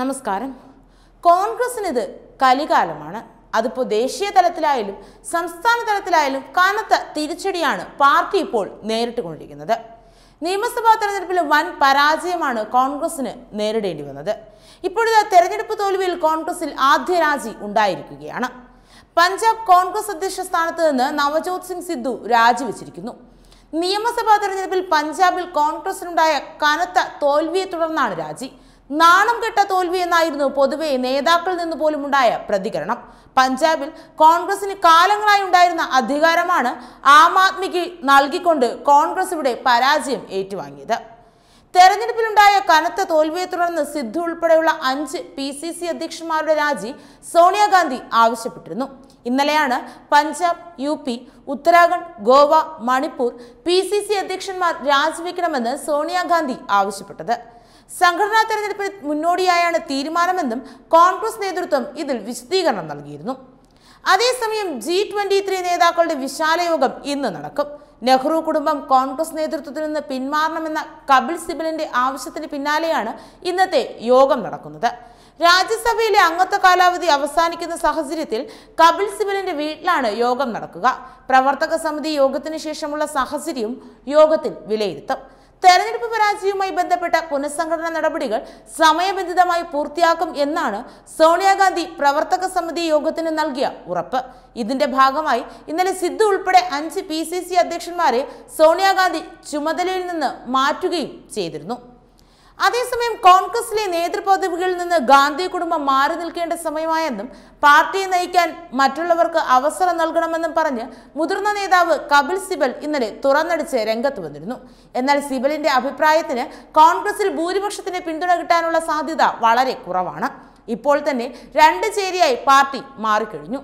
നമസ്കാരം കോൺഗ്രസിനിത് കലികാലമാണ് അതിപ്പോൾ ദേശീയ തലത്തിലായാലും സംസ്ഥാന തലത്തിലായാലും കനത്ത തിരിച്ചടിയാണ് പാർട്ടി ഇപ്പോൾ നേരിട്ട് കൊണ്ടിരിക്കുന്നത് നിയമസഭാ തെരഞ്ഞെടുപ്പിൽ വൻ പരാജയമാണ് കോൺഗ്രസിന് നേരിടേണ്ടി വന്നത് ഇപ്പോഴത്തെ തെരഞ്ഞെടുപ്പ് തോൽവിയിൽ കോൺഗ്രസിൽ ആദ്യ രാജി ഉണ്ടായിരിക്കുകയാണ് പഞ്ചാബ് കോൺഗ്രസ് അധ്യക്ഷ സ്ഥാനത്ത് നിന്ന് നവജോത് സിംഗ് സിദ്ധു രാജിവെച്ചിരിക്കുന്നു നിയമസഭാ തെരഞ്ഞെടുപ്പിൽ പഞ്ചാബിൽ കോൺഗ്രസിനുണ്ടായ കനത്ത തോൽവിയെ തുടർന്നാണ് രാജി നാണം കെട്ട തോൽവി എന്നായിരുന്നു പൊതുവെ നേതാക്കളിൽ നിന്ന് പോലും ഉണ്ടായ പ്രതികരണം പഞ്ചാബിൽ കോൺഗ്രസിന് കാലങ്ങളായി ഉണ്ടായിരുന്ന അധികാരമാണ് ആം ആദ്മിക്ക് നൽകിക്കൊണ്ട് കോൺഗ്രസ് ഇവിടെ പരാജയം ഏറ്റുവാങ്ങിയത് തെരഞ്ഞെടുപ്പിലുണ്ടായ കനത്ത തോൽവിയെ തുടർന്ന് സിദ്ധു ഉൾപ്പെടെയുള്ള അഞ്ച് പി സി സി അധ്യക്ഷന്മാരുടെ രാജി സോണിയാഗാന്ധി ആവശ്യപ്പെട്ടിരുന്നു ഇന്നലെയാണ് Punjab U P Uttarakhand Goa Manipur P C C അധ്യക്ഷന്മാർ രാജിവെക്കണമെന്ന് സോണിയാഗാന്ധി ആവശ്യപ്പെട്ടത് സംഘടനാ തെരഞ്ഞെടുപ്പിന് മുന്നോടിയായാണ് തീരുമാനമെന്നും കോൺഗ്രസ് നേതൃത്വം ഇതിൽ വിശദീകരണം നൽകിയിരുന്നു അതേസമയം ജി ട്വന്റി ത്രീ നേതാക്കളുടെ വിശാലയോഗം ഇന്ന് നടക്കും നെഹ്റു കുടുംബം കോൺഗ്രസ് നേതൃത്വത്തിൽ നിന്ന് പിന്മാറണമെന്ന കപിൽ സിബലിന്റെ ആവശ്യത്തിന് പിന്നാലെയാണ് ഇന്നത്തെ യോഗം നടക്കുന്നത് രാജ്യസഭയിലെ അംഗത്വ കാലാവധി അവസാനിക്കുന്ന സാഹചര്യത്തിൽ കപിൽ സിബലിന്റെ വീട്ടിലാണ് യോഗം നടക്കുക പ്രവർത്തക സമിതി യോഗത്തിന് ശേഷമുള്ള സാഹചര്യം യോഗത്തിൽ വിലയിരുത്തും തെരഞ്ഞെടുപ്പ് രാജിയുമായി ബന്ധപ്പെട്ട പുനഃസംഘടനാ നടപടികൾ സമയബന്ധിതമായി പൂർത്തിയാക്കും എന്നാണ് സോണിയാഗാന്ധി പ്രവർത്തക സമിതി യോഗത്തിന് നൽകിയ ഉറപ്പ് ഇതിന്റെ ഭാഗമായി ഇന്നലെ സിദ്ധു ഉൾപ്പെടെ അഞ്ച് പി സി സി അധ്യക്ഷന്മാരെ സോണിയാഗാന്ധി ചുമതലയിൽ നിന്ന് മാറ്റുകയും ചെയ്തിരുന്നു അതേസമയം കോൺഗ്രസിലെ നേതൃപദവികളിൽ നിന്ന് ഗാന്ധി കുടുംബം മാറി നിൽക്കേണ്ട സമയമായെന്നും പാർട്ടിയെ നയിക്കാൻ മറ്റുള്ളവർക്ക് അവസരം നൽകണമെന്നും പറഞ്ഞ് മുതിർന്ന നേതാവ് കപിൽ സിബൽ ഇന്നലെ തുറന്നടിച്ച് രംഗത്ത് വന്നിരുന്നു എന്നാൽ സിബലിന്റെ അഭിപ്രായത്തിന് കോൺഗ്രസിൽ ഭൂരിപക്ഷത്തിന് പിന്തുണ കിട്ടാനുള്ള സാധ്യത വളരെ കുറവാണ് ഇപ്പോൾ തന്നെ രണ്ട് ചേരിയായി പാർട്ടി മാറിക്കഴിഞ്ഞു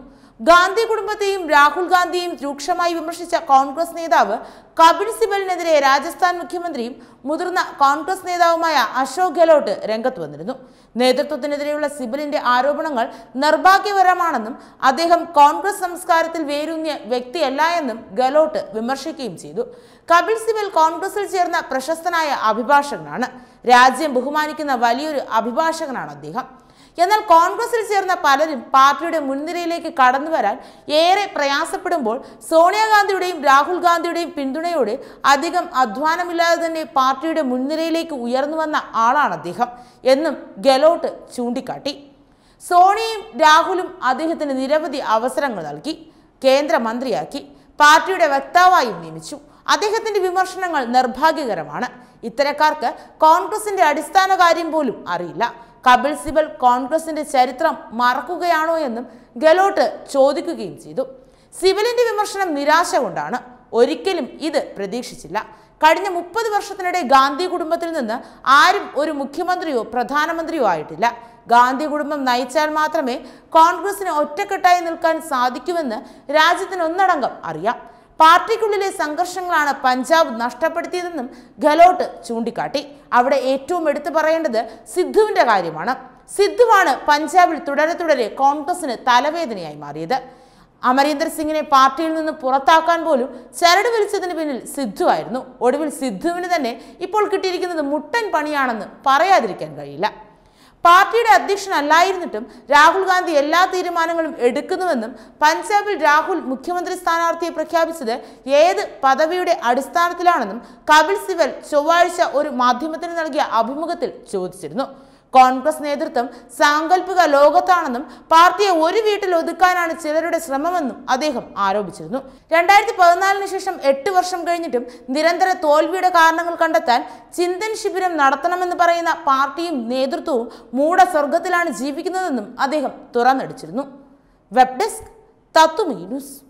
ഗാന്ധി കുടുംബത്തെയും രാഹുൽ ഗാന്ധിയെയും രൂക്ഷമായി വിമർശിച്ച കോൺഗ്രസ് നേതാവ് കപിൽ സിബലിനെതിരെ രാജസ്ഥാൻ മുഖ്യമന്ത്രിയും മുതിർന്ന കോൺഗ്രസ് നേതാവുമായ അശോക് ഗെഹ്ലോട്ട് രംഗത്ത് വന്നിരുന്നു നേതൃത്വത്തിനെതിരെയുള്ള സിബലിന്റെ ആരോപണങ്ങൾ നിർഭാഗ്യപരമാണെന്നും അദ്ദേഹം കോൺഗ്രസ് സംസ്കാരത്തിൽ വേരൂന്നിയ വ്യക്തിയല്ല എന്നും ഗെഹ്ലോട്ട് വിമർശിക്കുകയും ചെയ്തു കപിൽ സിബൽ കോൺഗ്രസിൽ ചേർന്ന പ്രശസ്തനായ അഭിഭാഷകനാണ് രാജ്യം ബഹുമാനിക്കുന്ന വലിയൊരു അഭിഭാഷകനാണ് അദ്ദേഹം എന്നാൽ കോൺഗ്രസിൽ ചേർന്ന പലരും പാർട്ടിയുടെ മുൻനിരയിലേക്ക് കടന്നു വരാൻ ഏറെ പ്രയാസപ്പെടുമ്പോൾ സോണിയാഗാന്ധിയുടെയും രാഹുൽ ഗാന്ധിയുടെയും പിന്തുണയോടെ അധികം അധ്വാനമില്ലാതെ തന്നെ പാർട്ടിയുടെ മുൻനിരയിലേക്ക് ഉയർന്നു വന്ന ആളാണ് അദ്ദേഹം എന്നും ഗെലോട്ട് ചൂണ്ടിക്കാട്ടി സോണിയയും രാഹുലും അദ്ദേഹത്തിന് നിരവധി അവസരങ്ങൾ നൽകി കേന്ദ്രമന്ത്രിയാക്കി പാർട്ടിയുടെ വക്താവായും നിയമിച്ചു അദ്ദേഹത്തിന്റെ വിമർശനങ്ങൾ നിർഭാഗ്യകരമാണ് ഇത്തരക്കാർക്ക് കോൺഗ്രസിന്റെ അടിസ്ഥാന കാര്യം പോലും അറിയില്ല കപിൽ സിബൽ കോൺഗ്രസിന്റെ ചരിത്രം മറക്കുകയാണോ എന്നും ഗെലോട്ട് ചോദിക്കുകയും ചെയ്തു സിബലിന്റെ വിമർശനം നിരാശ കൊണ്ടാണ് ഒരിക്കലും ഇത് പ്രതീക്ഷിച്ചില്ല കഴിഞ്ഞ മുപ്പത് വർഷത്തിനിടെ ഗാന്ധി കുടുംബത്തിൽ നിന്ന് ആരും ഒരു മുഖ്യമന്ത്രിയോ പ്രധാനമന്ത്രിയോ ആയിട്ടില്ല ഗാന്ധി കുടുംബം നയിച്ചാൽ മാത്രമേ കോൺഗ്രസിന് ഒറ്റക്കെട്ടായി നിൽക്കാൻ സാധിക്കുമെന്ന് രാജ്യത്തിനൊന്നടങ്കം അറിയാം പാർട്ടിക്കുള്ളിലെ സംഘർഷങ്ങളാണ് പഞ്ചാബ് നഷ്ടപ്പെടുത്തിയതെന്നും ഗെലോട്ട് ചൂണ്ടിക്കാട്ടി അവിടെ ഏറ്റവും എടുത്തു പറയേണ്ടത് സിദ്ധുവിന്റെ കാര്യമാണ് സിദ്ധുവാണ് പഞ്ചാബിൽ തുടരെ തുടരെ കോൺഗ്രസിന് തലവേദനയായി മാറിയത് അമരീന്ദർ സിംഗിനെ പാർട്ടിയിൽ നിന്ന് പുറത്താക്കാൻ പോലും ചരട് വലിച്ചതിന് പിന്നിൽ സിദ്ധു ആയിരുന്നു ഒടുവിൽ സിദ്ധുവിന് തന്നെ ഇപ്പോൾ കിട്ടിയിരിക്കുന്നത് മുട്ടൻ പണിയാണെന്ന് പറയാതിരിക്കാൻ കഴിയില്ല പാർട്ടിയുടെ അധ്യക്ഷനല്ലായിരുന്നിട്ടും രാഹുൽ ഗാന്ധി എല്ലാ തീരുമാനങ്ങളും എടുക്കുന്നുവെന്നും പഞ്ചാബിൽ രാഹുൽ മുഖ്യമന്ത്രി സ്ഥാനാർത്ഥിയെ പ്രഖ്യാപിച്ചത് ഏത് പദവിയുടെ അടിസ്ഥാനത്തിലാണെന്നും കപിൽ സിബൽ ചൊവ്വാഴ്ച ഒരു മാധ്യമത്തിന് നൽകിയ അഭിമുഖത്തിൽ ചോദിച്ചിരുന്നു കോൺഗ്രസ് നേതൃത്വം സാങ്കല്പിക ലോകത്താണെന്നും പാർട്ടിയെ ഒരു വീട്ടിൽ ഒതുക്കാനാണ് ചിലരുടെ ശ്രമമെന്നും അദ്ദേഹം ആരോപിച്ചിരുന്നു രണ്ടായിരത്തി പതിനാലിന് ശേഷം എട്ട് വർഷം കഴിഞ്ഞിട്ടും നിരന്തര തോൽവിയുടെ കാരണങ്ങൾ കണ്ടെത്താൻ ചിന്തൻ ശിബിരം നടത്തണമെന്ന് പറയുന്ന പാർട്ടിയും നേതൃത്വവും മൂടസ്വർഗത്തിലാണ് ജീവിക്കുന്നതെന്നും അദ്ദേഹം തുറന്നടിച്ചിരുന്നു വെബ് ഡെസ്ക് തത്തുമീ ന്യൂസ്